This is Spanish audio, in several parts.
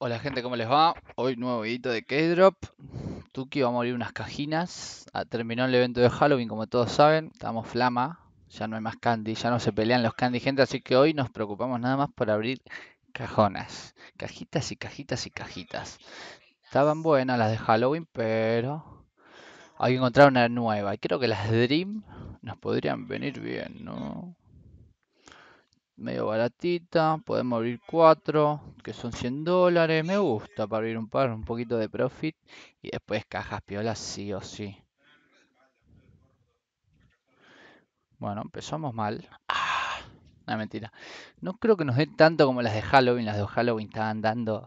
Hola gente, ¿cómo les va? Hoy nuevo videito de K-Drop. Tuki va a morir unas cajinas. Ah, terminó el evento de Halloween, como todos saben. Estamos flama. Ya no hay más candy, ya no se pelean los candy, gente. Así que hoy nos preocupamos nada más por abrir cajonas. Cajitas y cajitas y cajitas. Estaban buenas las de Halloween, pero... Hay que encontrar una nueva. creo que las Dream nos podrían venir bien, ¿no? medio baratita. Podemos abrir cuatro que son 100 dólares. Me gusta para abrir un par, un poquito de profit. Y después cajas piolas sí o sí. Bueno, empezamos mal. Ah, mentira. No creo que nos den tanto como las de Halloween. Las de Halloween están dando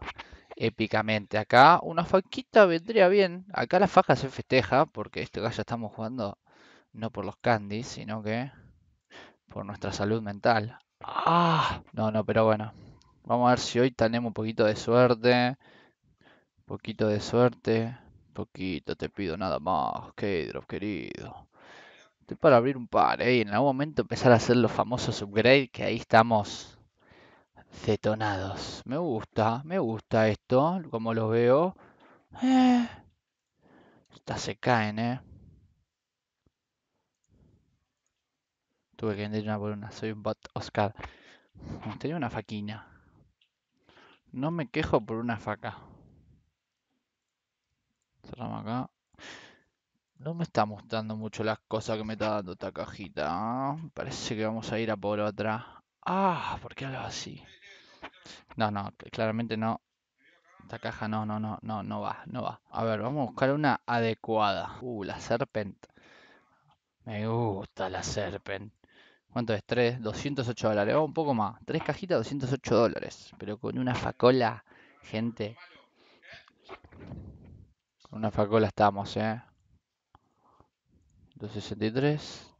épicamente. Acá una faquita vendría bien. Acá la faja se festeja, porque esto caso ya estamos jugando no por los candies, sino que por nuestra salud mental. Ah, no, no, pero bueno. Vamos a ver si hoy tenemos un poquito de suerte. Un poquito de suerte. poquito, te pido nada más, que drop querido. Estoy para abrir un par, eh, Y en algún momento empezar a hacer los famosos upgrades, que ahí estamos detonados. Me gusta, me gusta esto, como lo veo. Eh, se caen, ¿eh? Tuve que vender una por una. Soy un bot Oscar. Tenía una faquina. No me quejo por una faca. Cerramos acá. No me está mostrando mucho las cosas que me está dando esta cajita. Parece que vamos a ir a por otra. Ah, ¿por qué algo así? No, no, claramente no. Esta caja no, no, no, no, no va, no va. A ver, vamos a buscar una adecuada. Uh, la serpent. Me gusta la serpent. ¿Cuánto es? 3, 208 dólares. Oh, un poco más. Tres cajitas, 208 dólares. Pero con una facola, gente. Con una facola estamos, ¿eh? 263.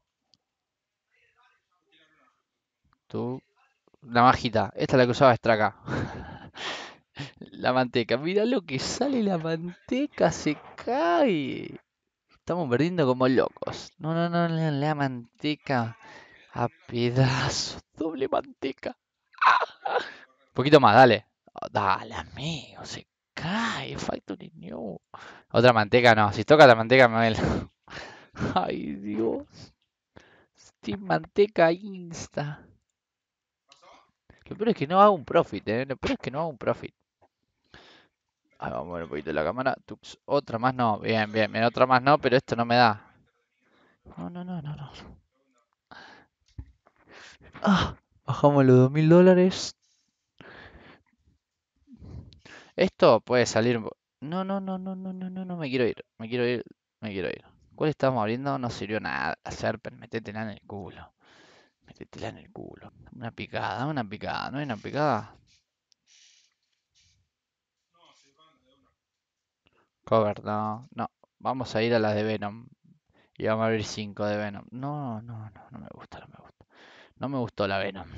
Tú. La majita. Esta es la que usaba acá. la manteca. Mira lo que sale la manteca. Se cae. Estamos perdiendo como locos. No, no, no. la manteca. A pedazos, doble manteca. Un poquito más, dale. dale, amigo, se cae. Factory niño. Otra manteca no. Si toca la manteca, me Ay, Dios. Steam Manteca Insta. Lo peor es que no hago un profit, eh. Lo peor es que no hago un profit. Ah vamos a ver un poquito la cámara. Otra más no. bien, bien. Otra más no, pero esto no me da. No, no, no, no, no. Ah, bajamos los 2.000 dólares. Esto puede salir... No, no, no, no, no, no, no, no, me quiero ir. Me quiero ir, me quiero ir. ¿Cuál estamos abriendo? No sirvió nada. Serpent, metetela en el culo. Metétela en el culo. Una picada, una picada, ¿no hay una picada? Cover, no, no. Vamos a ir a las de Venom. Y vamos a abrir 5 de Venom. No, no, no, no me gusta, no me gusta. No me gustó la Venom.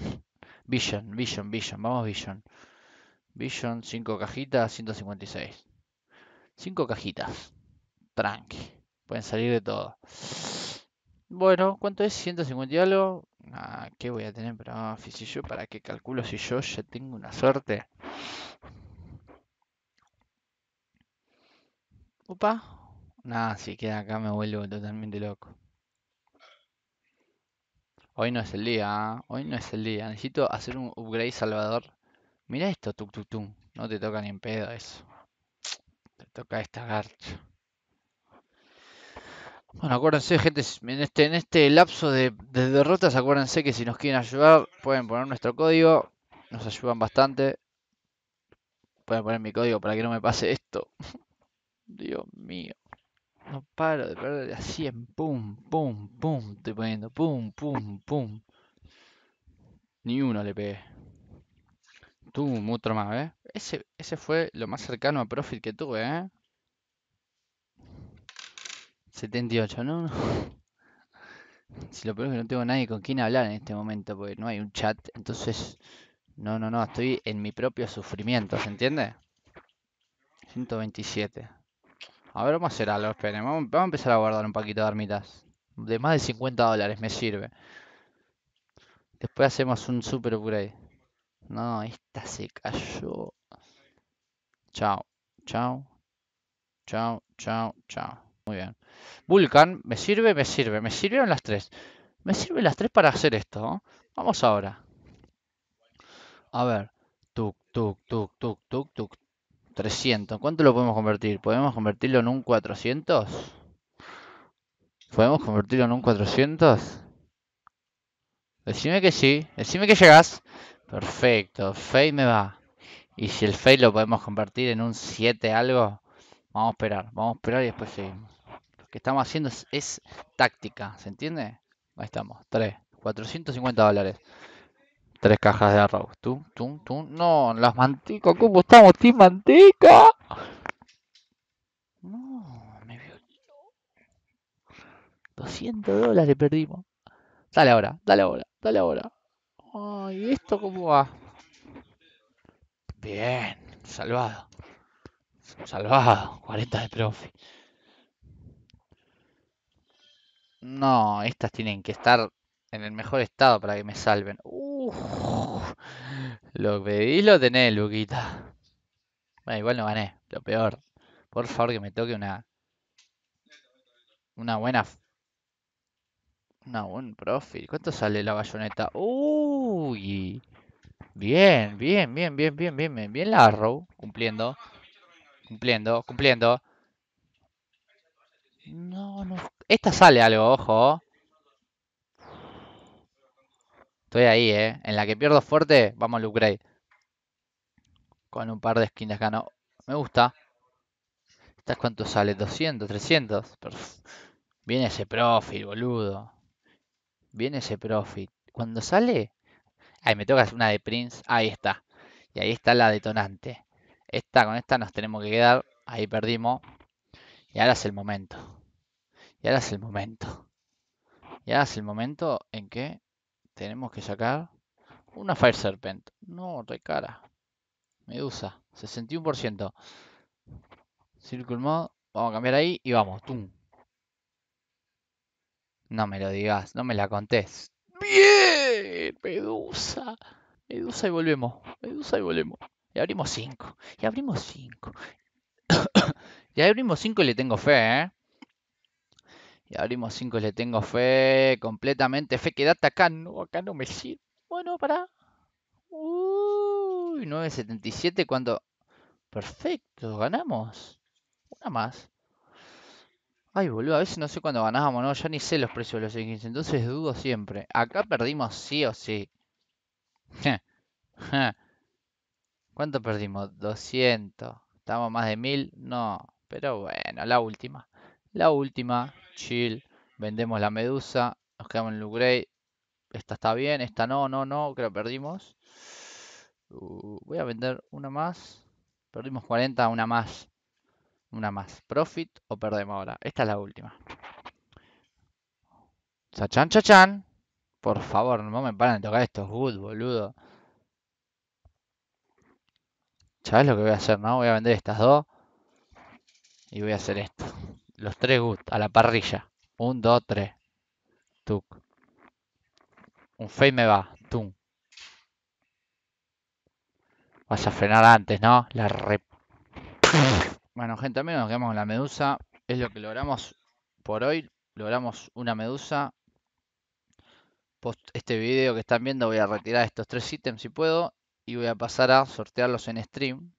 Vision, Vision, Vision. Vamos, Vision. Vision, 5 cajitas, 156. 5 cajitas. Tranqui. Pueden salir de todo. Bueno, ¿cuánto es? 150 y algo. Ah, ¿Qué voy a tener? Pero, no, ah, ¿para qué calculo si yo ya tengo una suerte? Opa. Nada, si queda acá me vuelvo totalmente loco. Hoy no es el día, ¿ah? hoy no es el día. Necesito hacer un upgrade salvador. Mira esto, tuk tu. No te toca ni en pedo eso. Te toca esta garcha. Bueno, acuérdense, gente, en este, en este lapso de, derrotas, acuérdense que si nos quieren ayudar, pueden poner nuestro código. Nos ayudan bastante. Pueden poner mi código para que no me pase esto. Dios mío. No paro de perder a 100. Pum, pum, pum. Estoy poniendo. Pum, pum, pum. Ni uno le pegué. tú otro más, ¿eh? Ese, ese fue lo más cercano a profit que tuve, ¿eh? 78, ¿no? si lo peor es que no tengo nadie con quien hablar en este momento, porque no hay un chat. Entonces, no, no, no, estoy en mi propio sufrimiento, ¿se entiende? 127. A ver, vamos a hacer algo, Vamos, a empezar a guardar un paquito de armitas. De más de 50 dólares me sirve. Después hacemos un super upgrade. No, esta se cayó. Chao, chao, chao, chao, chao. Muy bien. Vulcan, me sirve, me sirve. Me sirvieron las tres. Me sirven las tres para hacer esto. Vamos ahora. A ver. Tuk, tuk, tuk, tuk, tuk, tuk, 300. ¿Cuánto lo podemos convertir? ¿Podemos convertirlo en un 400? ¿Podemos convertirlo en un 400? Decime que sí. Decime que llegas. Perfecto. Fade me va. Y si el fade lo podemos convertir en un 7 algo. Vamos a esperar. Vamos a esperar y después seguimos. Lo que estamos haciendo es, es táctica. ¿Se entiende? Ahí estamos. 3. 450 dólares. Tres cajas de arroz. Tum, tum, tum. No, las manticas. ¿Cómo estamos sin manteca? No, me 200 dólares perdimos. Dale ahora, dale ahora, dale ahora. Ay, ¿esto cómo va? Bien, salvado. Salvado, 40 de profe. No, estas tienen que estar en el mejor estado para que me salven lo pedís, lo tenés, Luquita. Bueno, igual no gané, lo peor. Por favor, que me toque una. Una buena. Una buen profil. ¿Cuánto sale la bayoneta? Uy. Bien, bien, bien, bien, bien, bien, bien, la arrow. Cumpliendo. Cumpliendo, cumpliendo. No, no. Esta sale algo, ojo. Estoy ahí, ¿eh? En la que pierdo fuerte, vamos a upgrade. Con un par de esquinas gano. Me gusta. ¿Estás cuánto sale? ¿200? ¿300? Viene ese profit, boludo. Viene ese profit. Cuando sale... Ahí me toca una de Prince. Ahí está. Y ahí está la detonante. Esta con esta nos tenemos que quedar. Ahí perdimos. Y ahora es el momento. Y ahora es el momento. Y ahora es el momento en que tenemos que sacar una Fire Serpent. No, recara. Medusa, 61%. Circle Mode, vamos a cambiar ahí y vamos. ¡Tum! No me lo digas, no me la contés. ¡Bien! Medusa. Medusa y volvemos. Medusa y volvemos. Y abrimos 5. Y abrimos 5. y abrimos 5 y le tengo fe, ¿eh? Y abrimos 5, le tengo fe, completamente fe. Quedate acá, no, acá no me sirve. Bueno, para. Uy, 9.77 cuando... Perfecto, ganamos. Una más. Ay, boludo, a veces no sé cuándo ganábamos, ¿no? Ya ni sé los precios de los X, entonces dudo siempre. Acá perdimos sí o sí. ¿Cuánto perdimos? 200. ¿Estamos más de 1000? No, pero bueno, la última. La última, chill. Vendemos la medusa. Nos quedamos en Lugrey. Esta está bien, esta no, no, no, Creo que perdimos. Uh, voy a vender una más. Perdimos 40, una más. Una más. Profit o perdemos ahora. Esta es la última. Chachan, chachan. Por favor, no me paran de tocar estos good, boludo. ¿Sabes lo que voy a hacer, no? Voy a vender estas dos. Y voy a hacer esto. Los tres gustos a la parrilla. Un, dos, tres. Tuc. Un fe me va. Tum. Vas a frenar antes, ¿no? La re. Bueno, gente, menos nos quedamos con la medusa. Es lo que logramos por hoy. Logramos una medusa. este video que están viendo voy a retirar estos tres ítems si puedo. Y voy a pasar a sortearlos en stream.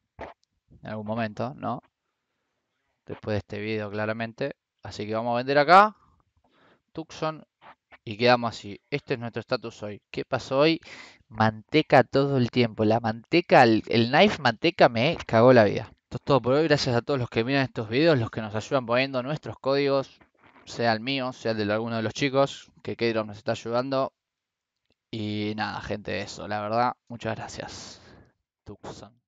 En algún momento, ¿no? después de este video claramente. Así que vamos a vender acá, Tucson, y quedamos así. Este es nuestro estatus hoy. ¿Qué pasó hoy? Manteca todo el tiempo. La manteca, el, knife manteca me cagó la vida. Esto es todo por hoy. Gracias a todos los que miran estos videos, los que nos ayudan poniendo nuestros códigos, sea el mío, sea el de alguno de los chicos, que Kedron nos está ayudando. Y nada, gente, eso, la verdad, muchas gracias. Tucson.